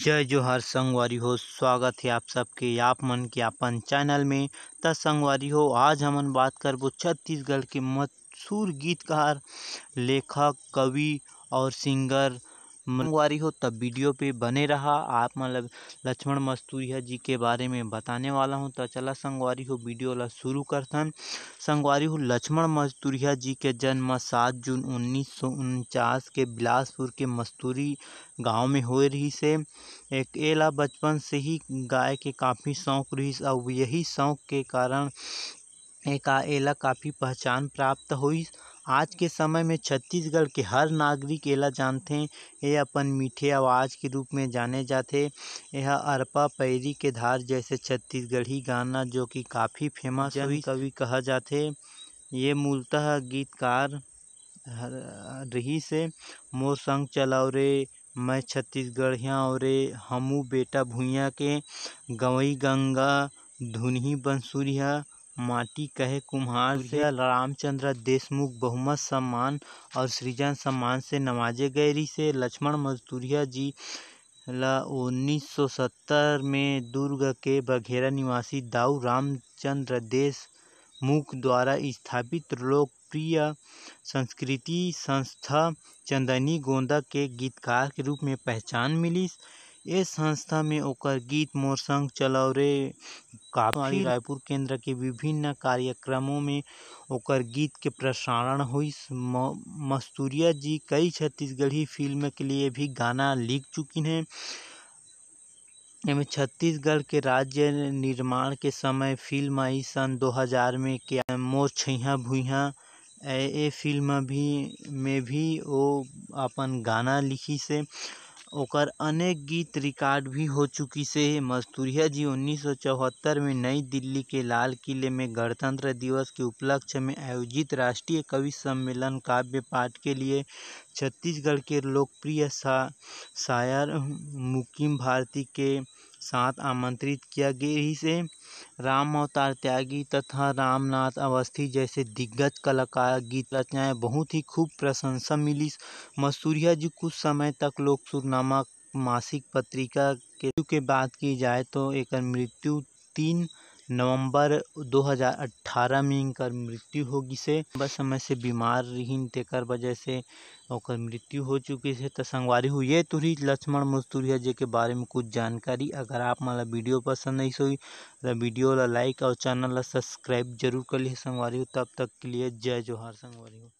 जय जोहर संगवारी हो स्वागत है आप सबके आप मन के अपन चैनल में त संगवारी हो आज हम बात करबो छत्तीसगढ़ के मशहूर गीतकार लेखक कवि और सिंगर मंगवारी हो तब वीडियो पे बने रहा आप मतलब लक्ष्मण मस्तूरिया जी के बारे में बताने वाला हूँ तो चला संगवारी हो वीडियो ला शुरू करथन संगवारी हो लक्ष्मण मस्तूरिया जी के जन्म सात जून उन्नीस के बिलासपुर के मस्तूरी गांव में हो रही से एक एला बचपन से ही गाय के काफ़ी शौक रही और यही शौक के कारण एक एला काफ़ी पहचान प्राप्त हुई आज के समय में छत्तीसगढ़ के हर नागरिक एला हैं ये अपन मीठे आवाज के रूप में जाने जाते यह अरपा पैरी के धार जैसे छत्तीसगढ़ी गाना जो कि काफी फेमस जन कवि कहा जाते ये मूलतः गीतकार रही से मोर संग चलाओ रे मैं छत्तीसगढ़िया और हमू बेटा भूया के गवई गंगा धुनही बंसूरिया माटी कहे कुम्हार से रामचंद्र देशमुख बहुमत सम्मान और सृजन सम्मान से नवाजे गए से लक्ष्मण मजदूरिया जी ला उन्नीस सौ सत्तर में दुर्ग के बघेरा निवासी दाऊ रामचंद्र देशमुख द्वारा स्थापित लोकप्रिय संस्कृति संस्था चंदनी गोंदा के गीतकार के रूप में पहचान मिली इस संस्था में ओकर गीत मोर संग चलौरे काफी तो रायपुर केंद्र के विभिन्न कार्यक्रमों में ओकर गीत के प्रसारण हुई मस्तूरिया जी कई छत्तीसगढ़ी फिल्म के लिए भी गाना लिख चुकी हैं छत्तीसगढ़ के राज्य निर्माण के समय फिल्म आई सन 2000 में क्या मोर छैया भूया ए फिल्म भी में भी वो अपन गाना लिखी से ओकर अनेक गीत रिकॉर्ड भी हो चुकी से मस्तूरिया जी उन्नीस सौ चौहत्तर में नई दिल्ली के लाल किले में गणतंत्र दिवस के उपलक्ष्य में आयोजित राष्ट्रीय कवि सम्मेलन काव्य पाठ के लिए छत्तीसगढ़ के लोकप्रिय शायर मुकीम भारती के साथ आमंत्रित किया गया इसे राम अवतार त्यागी तथा रामनाथ अवस्थी जैसे दिग्गज कलाकार गीत रचनाएं बहुत ही खूब प्रशंसा मिली मसूरिया जी कुछ समय तक लोकसुर नामक मासिक पत्रिका के के बात की जाए तो एक मृत्यु तीन नवंबर दो हजार में इनकर मृत्यु होगी से बस समय से बीमार रही तेकर वजह से और मृत्यु हो चुकी है तो संगवारी ये तुरी तो लक्ष्मण मस्तूरिया जी के बारे में कुछ जानकारी अगर आप माला वीडियो पसंद नहीं सोई तो वीडियो ला लाइक और चैनल ला सब्सक्राइब जरूर कर लिए संगवारी हो तब तक के लिए जय जोहार संगवारी हो